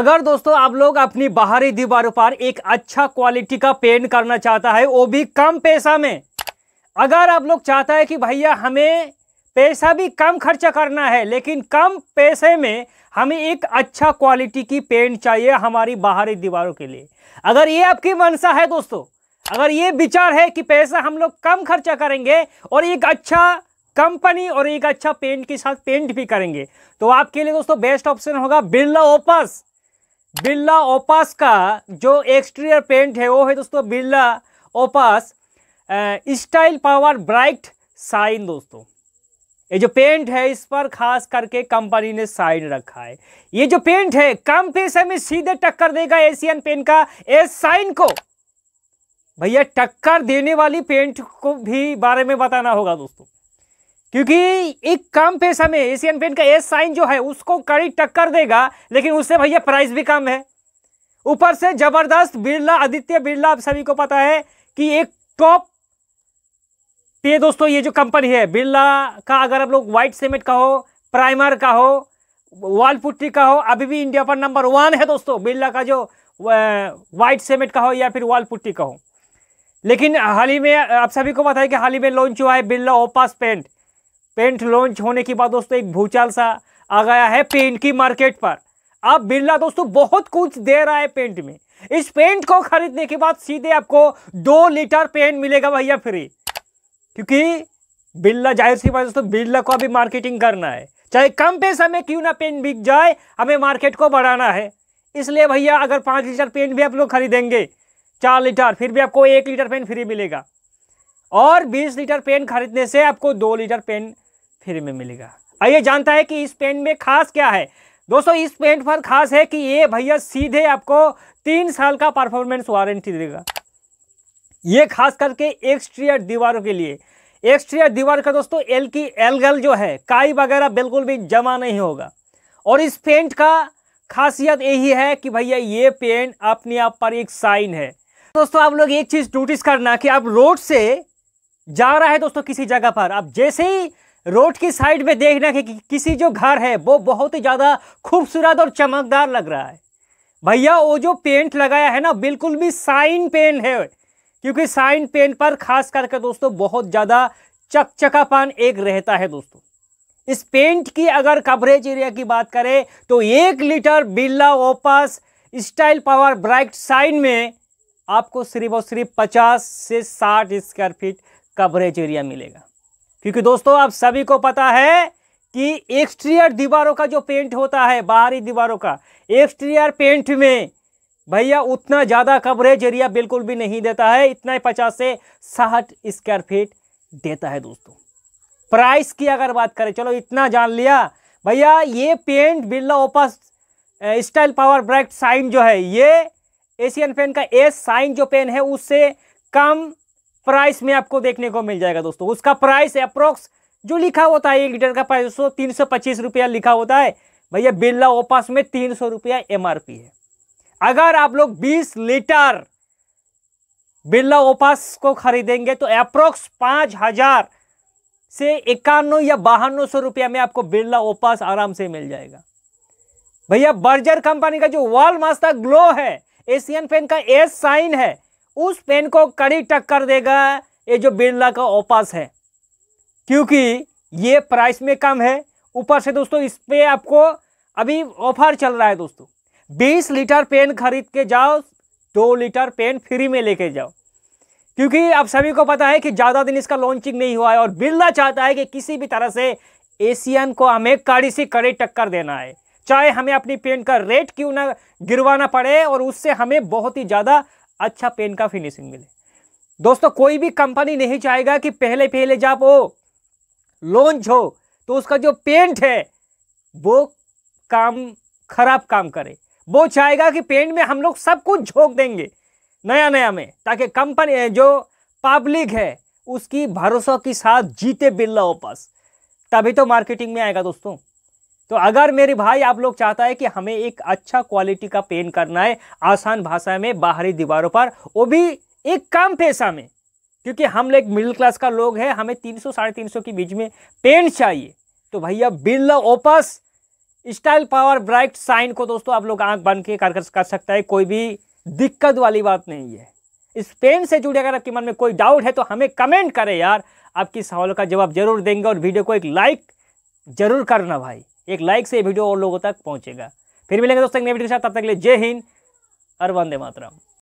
अगर दोस्तों आप लोग अपनी बाहरी दीवारों पर एक अच्छा क्वालिटी का पेंट करना चाहता है वो भी कम पैसा में अगर आप लोग चाहता है कि भैया हमें पैसा भी कम खर्चा करना है लेकिन कम पैसे में हमें एक अच्छा क्वालिटी की पेंट चाहिए हमारी बाहरी दीवारों के लिए अगर ये आपकी मनसा है दोस्तों अगर ये विचार है कि पैसा हम लोग कम खर्चा करेंगे और एक अच्छा कंपनी और एक अच्छा पेंट के साथ पेंट भी करेंगे तो आपके लिए दोस्तों बेस्ट ऑप्शन होगा बिरला ओपस बिरला ओपास का जो एक्सटीरियर पेंट है वो है दोस्तों Birla Opus style power bright shine दोस्तों ये जो पेंट है इस पर खास करके कंपनी ने साइन रखा है ये जो पेंट है कम पैसे में सीधे टक्कर देगा एशियन पेंट का एस साइन को भैया टक्कर देने वाली पेंट को भी बारे में बताना होगा दोस्तों क्योंकि एक कम पैसा में एशियन पेंट का एस साइन जो है उसको कड़ी टक्कर देगा लेकिन उससे भैया प्राइस भी कम है ऊपर से जबरदस्त बिरला आदित्य बिरला आप सभी को पता है कि एक टॉप पे दोस्तों ये जो कंपनी है बिरला का अगर आप लोग व्हाइट सीमेंट का हो प्राइमर का हो वाल पुट्टी का हो अभी भी इंडिया पर नंबर वन है दोस्तों बिरला का जो व्हाइट सीमेंट का हो या फिर वाल पुट्टी का हो लेकिन हाल ही में आप सभी को पता है कि हाल ही में लॉन्च हुआ है Birla Opus paint paint launch होने के बाद दोस्तों एक भूचाल सा आ गया है पेंट की मार्केट पर अब बिरला दोस्तों बहुत कुछ दे रहा है पेंट में इस पेंट को खरीदने के बाद सीधे आपको दो लीटर पेंट मिलेगा भैया फ्री क्योंकि बिरला जाहिर सी बात दोस्तों बिरला को अभी मार्केटिंग करना है चाहे कम पैसा में क्यों ना पेंट बिक जाए हमें मार्केट को बढ़ाना है इसलिए भैया अगर पाँच लीटर पेंट भी आप लोग खरीदेंगे चार लीटर फिर भी आपको एक लीटर पेन फ्री मिलेगा और बीस लीटर पेन खरीदने से आपको दो लीटर पेन फ्री में मिलेगा आइए जानता है कि इस पेंट में खास क्या है दोस्तों इस पेंट पर खास है कि ये भैया सीधे आपको तीन साल का परफॉर्मेंस वारंटी देगा ये खास करके एक्सटीरियर दीवारों के लिए एक्सटीरियर दीवार का दोस्तों एल की एलगल जो है काई वगैरह बिल्कुल भी जमा नहीं होगा और इस पेंट का खासियत यही है कि भैया ये पेंट अपने आप पर एक साइन है दोस्तों आप लोग एक चीज़ नोटिस करना कि आप रोड से जा रहा है दोस्तों किसी जगह पर आप जैसे ही रोड की साइड में देखना कि किसी जो घर है वो बहुत ही ज़्यादा खूबसूरत और चमकदार लग रहा है भैया वो जो पेंट लगाया है ना बिल्कुल भी साइन पेंट है क्योंकि साइन पेंट पर खास करके दोस्तों बहुत ज़्यादा चकचकापन एक रहता है दोस्तों इस पेंट की अगर कवरेज एरिया की बात करें तो एक litre Birla Opus style power bright shine में आपको सिर्फ और सिर्फ पचास से साठ स्क्वायर फीट कवरेज एरिया मिलेगा क्योंकि दोस्तों आप सभी को पता है कि एक्सटीरियर दीवारों का जो पेंट होता है बाहरी दीवारों का एक्सटीरियर पेंट में भैया उतना ज़्यादा कवरेज एरिया बिल्कुल भी नहीं देता है इतना ही पचास से साठ स्क्वायर फीट देता है दोस्तों प्राइस की अगर बात करें चलो इतना जान लिया भैया ये paint Birla Opus style power bright shine जो है ये एशियन पेन का एस साइन जो पेन है उससे कम प्राइस में आपको देखने को मिल जाएगा दोस्तों उसका प्राइस अप्रोक्स जो लिखा होता है एक लीटर का प्राइस दोस्तों तीन सौ पच्चीस रुपया लिखा होता है भैया बिरला ओपास में तीन सौ रुपया एम है अगर आप लोग बीस लीटर बिरला ओपास को खरीदेंगे तो अप्रोक्स पांच हजार से इक्यानवे या बानवे सौ रुपया में आपको बिरला ओपास आराम से मिल जाएगा भैया बर्जर कंपनी का जो वॉल मास्टर ग्लो है एशियन पेन का एस साइन है उस पेन को कड़ी टक्कर देगा ये जो बिरला का ओपास है क्योंकि ये प्राइस में कम है ऊपर से दोस्तों इस पर आपको अभी ऑफर चल रहा है दोस्तों बीस लीटर पेन खरीद के जाओ दो लीटर पेन फ्री में लेके जाओ क्योंकि आप सभी को पता है कि ज़्यादा दिन इसका लॉन्चिंग नहीं हुआ है और बिरला चाहता है कि किसी भी तरह से एशियन को हमें कड़ी से कड़ी टक्कर देना है चाहे हमें अपनी पेन का रेट क्यों ना गिरवाना पड़े और उससे हमें बहुत ही ज़्यादा अच्छा पेन का फिनिशिंग मिले दोस्तों कोई भी कंपनी नहीं चाहेगा कि पहले पहले जब वो लॉन्च हो तो उसका जो पेंट है वो काम खराब काम करे वो चाहेगा कि पेंट में हम लोग सब कुछ झोंक देंगे नया नया में ताकि कंपनी जो पब्लिक है उसकी भरोसा के साथ जीते बिल्ला वापस तभी तो मार्केटिंग में आएगा दोस्तों तो अगर मेरे भाई आप लोग चाहता है कि हमें एक अच्छा क्वालिटी का पेन करना है आसान भाषा में बाहरी दीवारों पर वो भी एक कम पैसा में क्योंकि हम लोग मिडिल क्लास का लोग हैं हमें तीन सौ साढ़े तीन सौ के बीच में पेन चाहिए तो भैया Birla Opus style power bright shine को दोस्तों आप लोग आंख बन के कर कर सकता है कोई भी दिक्कत वाली बात नहीं है इस पेन से जुड़े अगर आपके मन में कोई डाउट है तो हमें कमेंट करें यार आपकी सवालों का जवाब जरूर देंगे और वीडियो को एक लाइक जरूर करना भाई एक लाइक से वीडियो और लोगों तक पहुँचेगा फिर मिलेंगे दोस्तों वीडियो के साथ तब तक के लिए जय हिंद और वंदे मातरम